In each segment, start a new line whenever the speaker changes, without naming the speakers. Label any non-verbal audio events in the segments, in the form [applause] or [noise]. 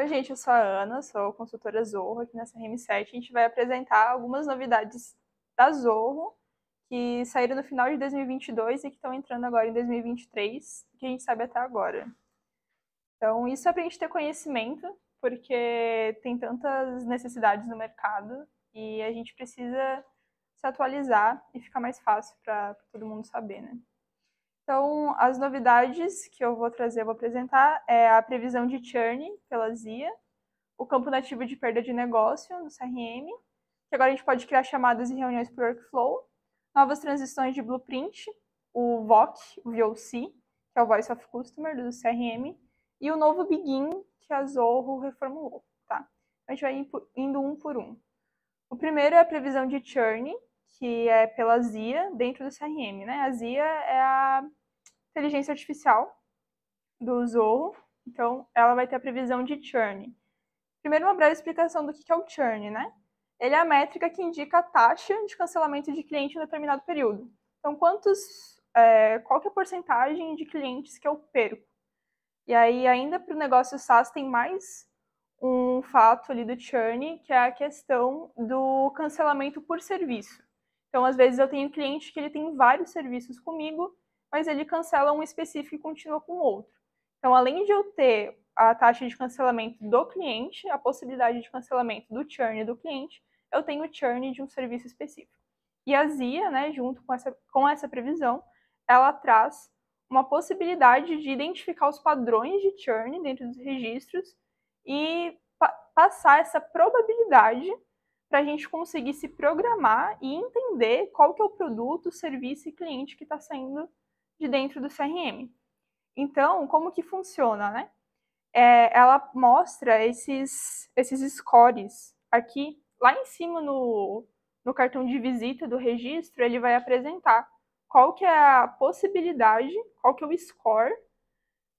Oi, gente, eu sou a Ana, sou consultora Zorro aqui nessa RM7. A gente vai apresentar algumas novidades da Zorro que saíram no final de 2022 e que estão entrando agora em 2023, que a gente sabe até agora. Então, isso é para a gente ter conhecimento, porque tem tantas necessidades no mercado e a gente precisa se atualizar e ficar mais fácil para todo mundo saber, né? Então, as novidades que eu vou trazer, vou apresentar, é a previsão de churn pela ZIA, o campo nativo de perda de negócio no CRM, que agora a gente pode criar chamadas e reuniões por workflow, novas transições de blueprint, o VOC, o VOC, que é o Voice of Customer do CRM, e o novo Begin, que a Zorro reformulou. Tá? A gente vai indo um por um. O primeiro é a previsão de churn, que é pela ZIA dentro do CRM. Né? A ZIA é a inteligência artificial do Zorro. Então, ela vai ter a previsão de churn. Primeiro, uma breve explicação do que é o churn, né? Ele é a métrica que indica a taxa de cancelamento de cliente em determinado período. Então, quantos, é, qual que é a porcentagem de clientes que eu perco? E aí, ainda para o negócio SaaS, tem mais um fato ali do churn, que é a questão do cancelamento por serviço. Então, às vezes, eu tenho cliente que ele tem vários serviços comigo mas ele cancela um específico e continua com o outro. Então, além de eu ter a taxa de cancelamento do cliente, a possibilidade de cancelamento do churn do cliente, eu tenho o churn de um serviço específico. E a ZIA, né, junto com essa, com essa previsão, ela traz uma possibilidade de identificar os padrões de churn dentro dos registros e pa passar essa probabilidade para a gente conseguir se programar e entender qual que é o produto, serviço e cliente que está sendo de dentro do CRM. Então, como que funciona, né? É, ela mostra esses, esses scores aqui, lá em cima no, no cartão de visita do registro, ele vai apresentar qual que é a possibilidade, qual que é o score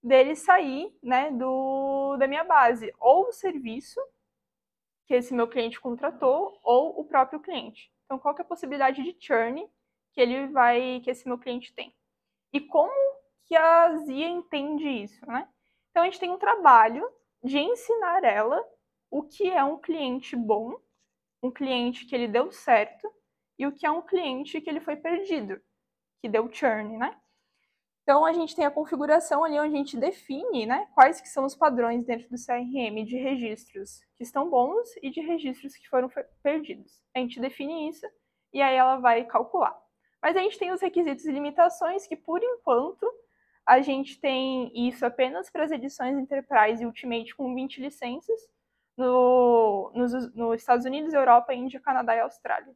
dele sair né, do, da minha base, ou o serviço que esse meu cliente contratou, ou o próprio cliente. Então, qual que é a possibilidade de churn que ele vai, que esse meu cliente tem? E como que a Zia entende isso, né? Então a gente tem um trabalho de ensinar ela o que é um cliente bom, um cliente que ele deu certo e o que é um cliente que ele foi perdido, que deu churn, né? Então a gente tem a configuração ali onde a gente define, né, quais que são os padrões dentro do CRM de registros que estão bons e de registros que foram perdidos. A gente define isso e aí ela vai calcular. Mas a gente tem os requisitos e limitações que, por enquanto, a gente tem isso apenas para as edições Enterprise e Ultimate com 20 licenças no, nos, nos Estados Unidos, Europa, Índia, Canadá e Austrália.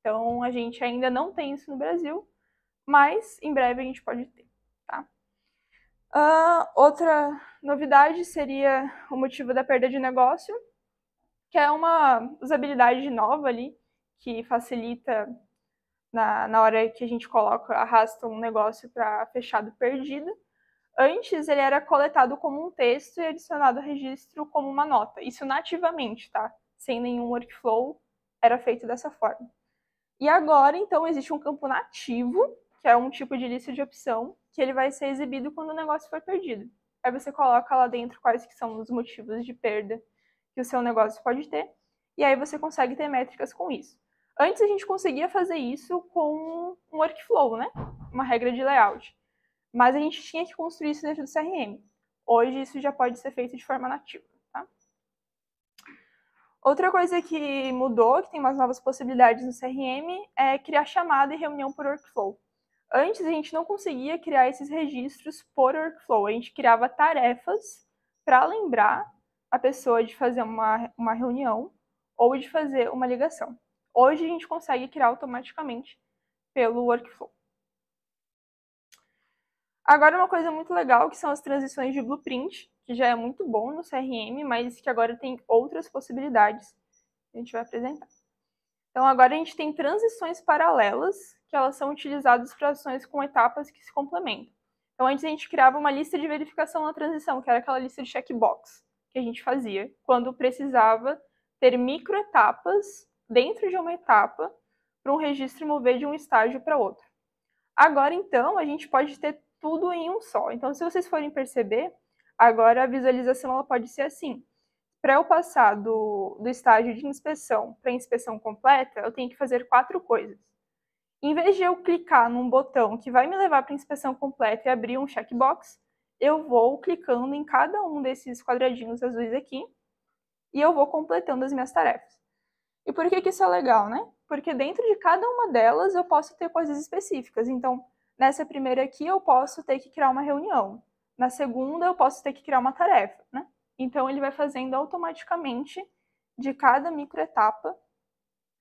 Então, a gente ainda não tem isso no Brasil, mas em breve a gente pode ter, tá? Uh, outra novidade seria o motivo da perda de negócio, que é uma usabilidade nova ali, que facilita na, na hora que a gente coloca, arrasta um negócio para fechado perdido. Antes ele era coletado como um texto e adicionado ao registro como uma nota. Isso nativamente, tá? Sem nenhum workflow, era feito dessa forma. E agora, então, existe um campo nativo, que é um tipo de lista de opção, que ele vai ser exibido quando o negócio for perdido. Aí você coloca lá dentro quais que são os motivos de perda que o seu negócio pode ter, e aí você consegue ter métricas com isso. Antes a gente conseguia fazer isso com um workflow, né? Uma regra de layout. Mas a gente tinha que construir isso dentro do CRM. Hoje isso já pode ser feito de forma nativa. Tá? Outra coisa que mudou, que tem umas novas possibilidades no CRM, é criar chamada e reunião por workflow. Antes a gente não conseguia criar esses registros por workflow, a gente criava tarefas para lembrar a pessoa de fazer uma, uma reunião ou de fazer uma ligação. Hoje a gente consegue criar automaticamente pelo workflow. Agora uma coisa muito legal que são as transições de blueprint, que já é muito bom no CRM, mas que agora tem outras possibilidades que a gente vai apresentar. Então agora a gente tem transições paralelas, que elas são utilizadas para ações com etapas que se complementam. Então antes a gente criava uma lista de verificação na transição, que era aquela lista de checkbox que a gente fazia, quando precisava ter microetapas dentro de uma etapa para um registro mover de um estágio para outro. Agora, então, a gente pode ter tudo em um só. Então, se vocês forem perceber, agora a visualização ela pode ser assim. Para eu passar do, do estágio de inspeção para inspeção completa, eu tenho que fazer quatro coisas. Em vez de eu clicar num botão que vai me levar para inspeção completa e abrir um checkbox, eu vou clicando em cada um desses quadradinhos azuis aqui e eu vou completando as minhas tarefas. E por que, que isso é legal, né? Porque dentro de cada uma delas eu posso ter coisas específicas. Então, nessa primeira aqui eu posso ter que criar uma reunião. Na segunda eu posso ter que criar uma tarefa, né? Então ele vai fazendo automaticamente de cada microetapa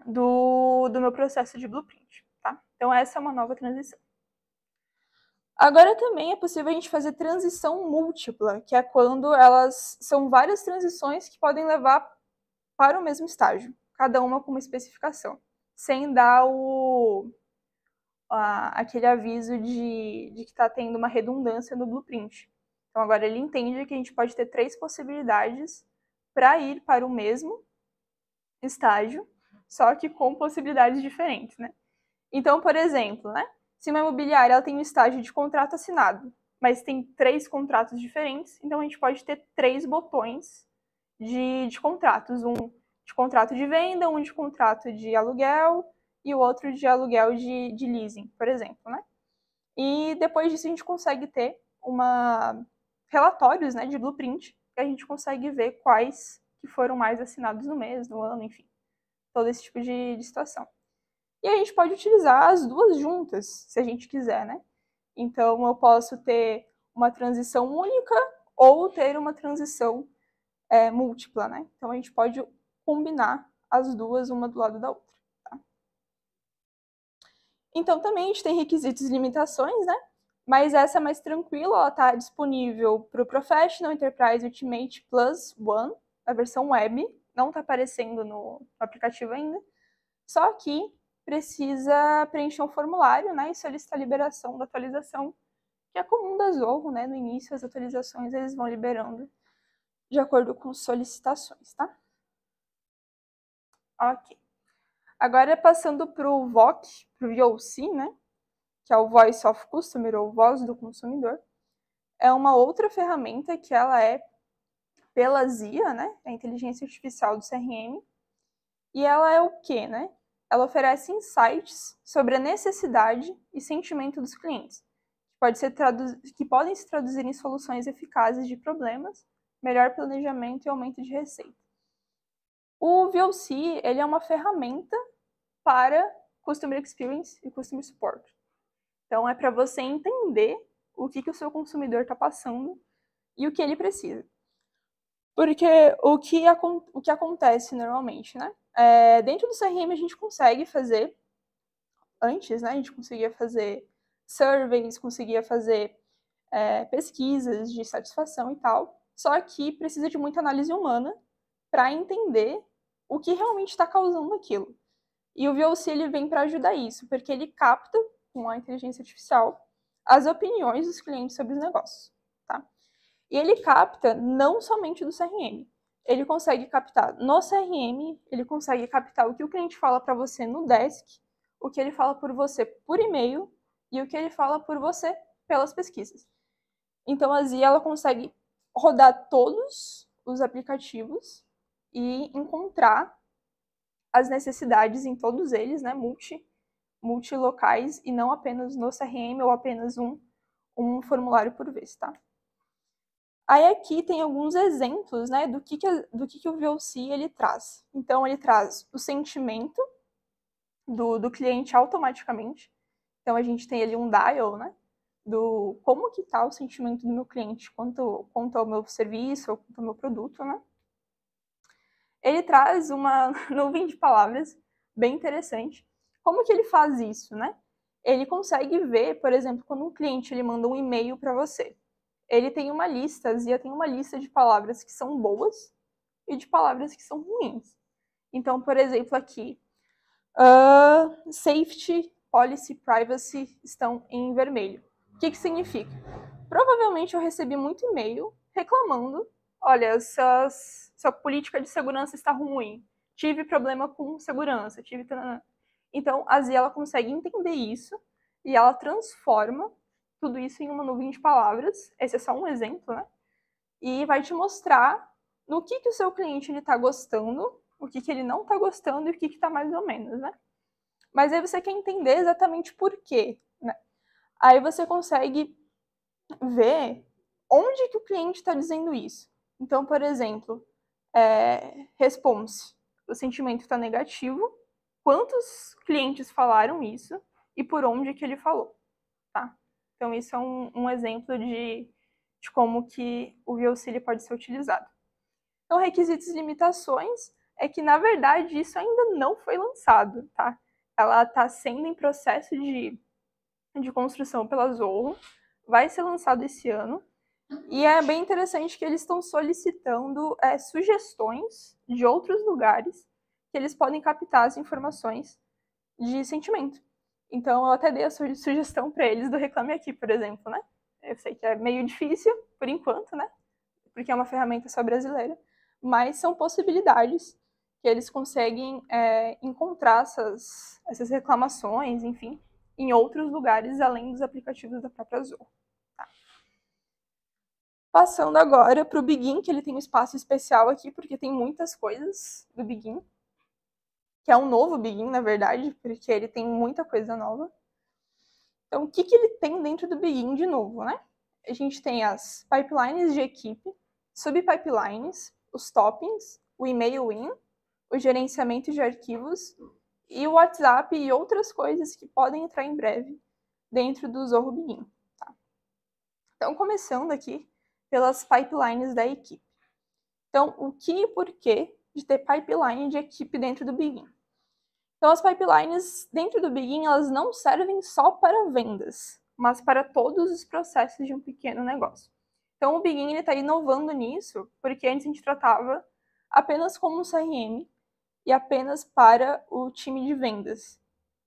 do, do meu processo de blueprint, tá? Então essa é uma nova transição. Agora também é possível a gente fazer transição múltipla, que é quando elas são várias transições que podem levar para o mesmo estágio cada uma com uma especificação, sem dar o, a, aquele aviso de, de que está tendo uma redundância no blueprint. Então agora ele entende que a gente pode ter três possibilidades para ir para o mesmo estágio, só que com possibilidades diferentes, né? Então, por exemplo, né? Se uma imobiliária ela tem um estágio de contrato assinado, mas tem três contratos diferentes, então a gente pode ter três botões de, de contratos, um de contrato de venda, um de contrato de aluguel e o outro de aluguel de, de leasing, por exemplo, né? E depois disso a gente consegue ter uma relatórios, né, de blueprint, que a gente consegue ver quais que foram mais assinados no mês, no ano, enfim, todo esse tipo de, de situação. E a gente pode utilizar as duas juntas, se a gente quiser, né? Então eu posso ter uma transição única ou ter uma transição é, múltipla, né? Então a gente pode combinar as duas uma do lado da outra. Tá? Então também a gente tem requisitos e limitações, né? Mas essa é mais tranquila, ela está disponível para o Professional, Enterprise, Ultimate Plus One, na versão web, não está aparecendo no aplicativo ainda. Só que precisa preencher um formulário né, e solicitar liberação da atualização, que é comum da Zorro, né? No início, as atualizações eles vão liberando de acordo com solicitações, tá? Ok. Agora passando para o VOC, para o VOC, né? Que é o Voice of Customer ou Voz do Consumidor. É uma outra ferramenta que ela é pela ZIA, né? É a inteligência artificial do CRM. E ela é o quê, né? Ela oferece insights sobre a necessidade e sentimento dos clientes, pode ser que podem se traduzir em soluções eficazes de problemas, melhor planejamento e aumento de receita. O VOC ele é uma ferramenta para Customer Experience e Customer Support. Então, é para você entender o que, que o seu consumidor está passando e o que ele precisa. Porque o que, o que acontece normalmente, né? É, dentro do CRM a gente consegue fazer, antes, né? A gente conseguia fazer surveys, conseguia fazer é, pesquisas de satisfação e tal. Só que precisa de muita análise humana para entender o que realmente está causando aquilo. E o VOC ele vem para ajudar isso, porque ele capta com a inteligência artificial as opiniões dos clientes sobre os negócios, tá? E ele capta não somente do CRM. Ele consegue captar no CRM, ele consegue captar o que o cliente fala para você no desk, o que ele fala por você por e-mail e o que ele fala por você pelas pesquisas. Então a Zia ela consegue rodar todos os aplicativos e encontrar as necessidades em todos eles, né, multi, multilocais e não apenas no CRM ou apenas um, um formulário por vez, tá? Aí aqui tem alguns exemplos, né, do que, que do que, que o VOC ele traz. Então ele traz o sentimento do, do cliente automaticamente. Então a gente tem ali um dial, né, do como que tá o sentimento do meu cliente quanto, quanto ao meu serviço ou quanto ao meu produto, né? ele traz uma [laughs] nuvem de palavras bem interessante. Como que ele faz isso, né? Ele consegue ver, por exemplo, quando um cliente ele manda um e-mail para você. Ele tem uma lista, e Zia tem uma lista de palavras que são boas e de palavras que são ruins. Então, por exemplo, aqui, uh, safety, policy, privacy estão em vermelho. O que, que significa? Provavelmente eu recebi muito e-mail reclamando olha, sua, sua política de segurança está ruim, tive problema com segurança, tive... Então, a Zia, ela consegue entender isso e ela transforma tudo isso em uma nuvem de palavras, esse é só um exemplo, né? E vai te mostrar no que, que o seu cliente está gostando, o que, que ele não está gostando e o que está mais ou menos, né? Mas aí você quer entender exatamente por quê, né? Aí você consegue ver onde que o cliente está dizendo isso. Então, por exemplo, é, response. O sentimento está negativo. Quantos clientes falaram isso e por onde que ele falou? Tá? Então, isso é um, um exemplo de, de como que o VLC pode ser utilizado. Então, requisitos e limitações é que, na verdade, isso ainda não foi lançado, tá? Ela está sendo em processo de, de construção pela Zorro, vai ser lançado esse ano, e é bem interessante que eles estão solicitando é, sugestões de outros lugares que eles podem captar as informações de sentimento. Então, eu até dei a su sugestão para eles do Reclame Aqui, por exemplo, né? Eu sei que é meio difícil, por enquanto, né? Porque é uma ferramenta só brasileira. Mas são possibilidades que eles conseguem é, encontrar essas, essas reclamações, enfim, em outros lugares além dos aplicativos da própria Azul. Passando agora para o Begin, que ele tem um espaço especial aqui, porque tem muitas coisas do Begin. Que é um novo Begin, na verdade, porque ele tem muita coisa nova. Então, o que, que ele tem dentro do Begin de novo, né? A gente tem as pipelines de equipe, subpipelines, os toppings, o e-mail in, o gerenciamento de arquivos e o WhatsApp e outras coisas que podem entrar em breve dentro do Zorro Begin. Tá? Então, começando aqui pelas pipelines da equipe. Então, o que e porquê de ter pipeline de equipe dentro do Begin? Então, as pipelines dentro do Begin, elas não servem só para vendas, mas para todos os processos de um pequeno negócio. Então, o Begin está inovando nisso, porque antes a gente tratava apenas como um CRM e apenas para o time de vendas.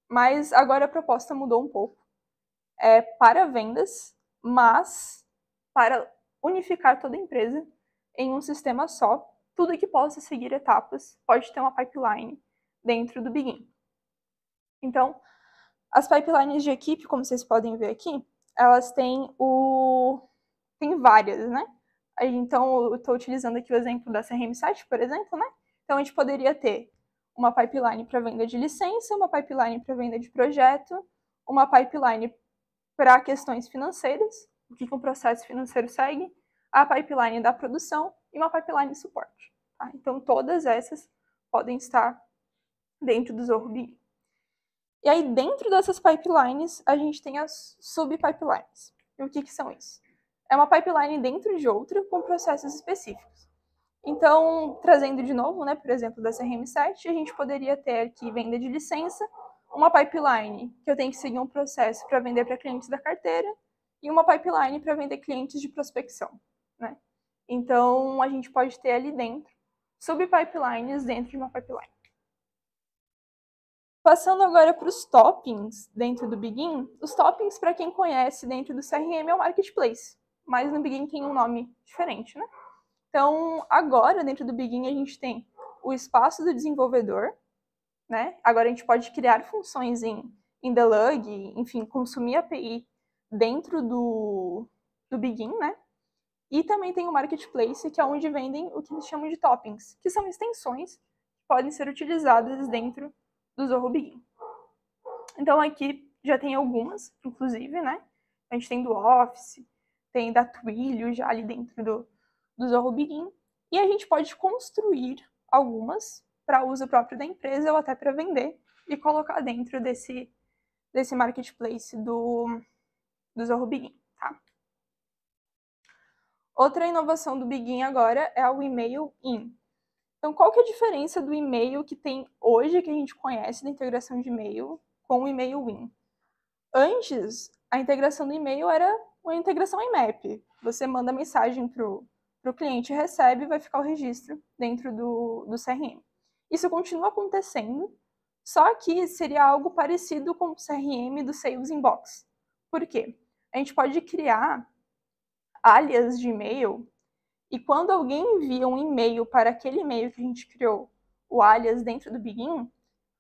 Mas agora a proposta mudou um pouco. É para vendas, mas para unificar toda a empresa em um sistema só. Tudo que possa seguir etapas pode ter uma pipeline dentro do Begin. Então, as pipelines de equipe, como vocês podem ver aqui, elas têm o tem várias, né? Então, eu estou utilizando aqui o exemplo da CRM Site, por exemplo, né? Então, a gente poderia ter uma pipeline para venda de licença, uma pipeline para venda de projeto, uma pipeline para questões financeiras, o que, que um processo financeiro segue? A pipeline da produção e uma pipeline de suporte. Tá? Então, todas essas podem estar dentro do Zorro BI. E aí, dentro dessas pipelines, a gente tem as sub-pipelines. E o que, que são isso? É uma pipeline dentro de outra com processos específicos. Então, trazendo de novo, né, por exemplo, da CRM7, a gente poderia ter aqui venda de licença, uma pipeline que eu tenho que seguir um processo para vender para clientes da carteira, e uma pipeline para vender clientes de prospecção. Né? Então, a gente pode ter ali dentro subpipelines dentro de uma pipeline. Passando agora para os toppings dentro do Begin, os toppings, para quem conhece dentro do CRM, é o marketplace, mas no Begin tem um nome diferente, né? Então, agora dentro do Begin a gente tem o espaço do desenvolvedor, né? Agora a gente pode criar funções em, em Delug, enfim, consumir API dentro do, do Begin, né? E também tem o Marketplace, que é onde vendem o que eles chamam de toppings, que são extensões que podem ser utilizadas dentro do Zorro Begin. Então aqui já tem algumas, inclusive, né? A gente tem do Office, tem da Twilio já ali dentro do, do Zorro Begin. E a gente pode construir algumas para uso próprio da empresa ou até para vender e colocar dentro desse, desse marketplace do, do Zorro Biguin, tá? Outra inovação do Biguin agora é o e-mail in. Então, qual que é a diferença do e-mail que tem hoje, que a gente conhece da integração de e-mail, com o e-mail in? Antes, a integração do e-mail era uma integração IMAP. Você manda mensagem para o cliente, recebe e vai ficar o registro dentro do, do CRM. Isso continua acontecendo, só que seria algo parecido com o CRM do Sales Inbox. Por quê? a gente pode criar alias de e-mail e quando alguém envia um e-mail para aquele e-mail que a gente criou, o alias dentro do Begin,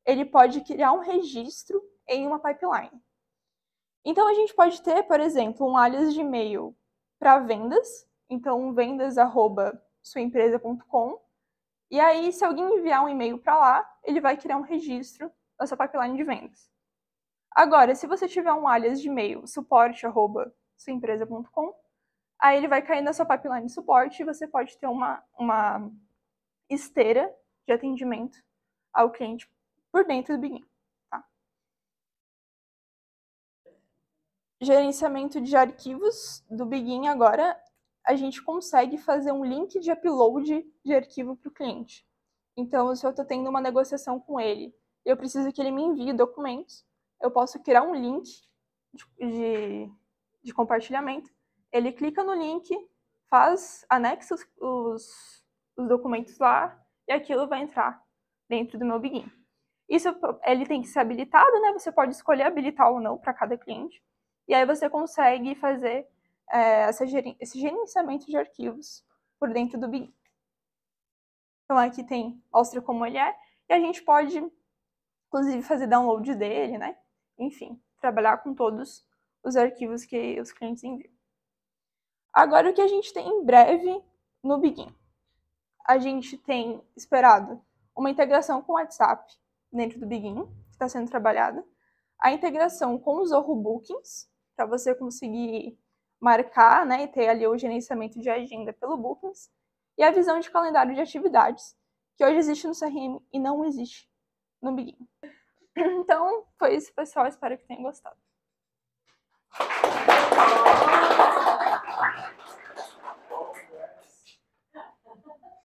ele pode criar um registro em uma pipeline. Então a gente pode ter, por exemplo, um alias de e-mail para vendas, então vendas@suaempresa.com. E aí se alguém enviar um e-mail para lá, ele vai criar um registro da sua pipeline de vendas. Agora, se você tiver um alias de e-mail, suporte.suaempresa.com, aí ele vai cair na sua pipeline de suporte e você pode ter uma, uma esteira de atendimento ao cliente por dentro do Begin. Tá? Gerenciamento de arquivos do Begin agora, a gente consegue fazer um link de upload de arquivo para o cliente. Então, se eu estou tendo uma negociação com ele, eu preciso que ele me envie documentos eu posso criar um link de, de compartilhamento. Ele clica no link, faz, anexa os, os, os documentos lá e aquilo vai entrar dentro do meu Begin. Isso ele tem que ser habilitado, né? Você pode escolher habilitar ou não para cada cliente. E aí você consegue fazer é, essa, esse gerenciamento de arquivos por dentro do Begin. Então aqui tem Ostra como ele é, e a gente pode, inclusive, fazer download dele, né? enfim, trabalhar com todos os arquivos que os clientes enviam. Agora, o que a gente tem em breve no Begin? A gente tem esperado uma integração com o WhatsApp dentro do Begin, que está sendo trabalhada, a integração com os Zorro Bookings, para você conseguir marcar né, e ter ali o gerenciamento de agenda pelo Bookings, e a visão de calendário de atividades, que hoje existe no CRM e não existe no Begin. Então, foi isso, pessoal. Espero que tenham gostado.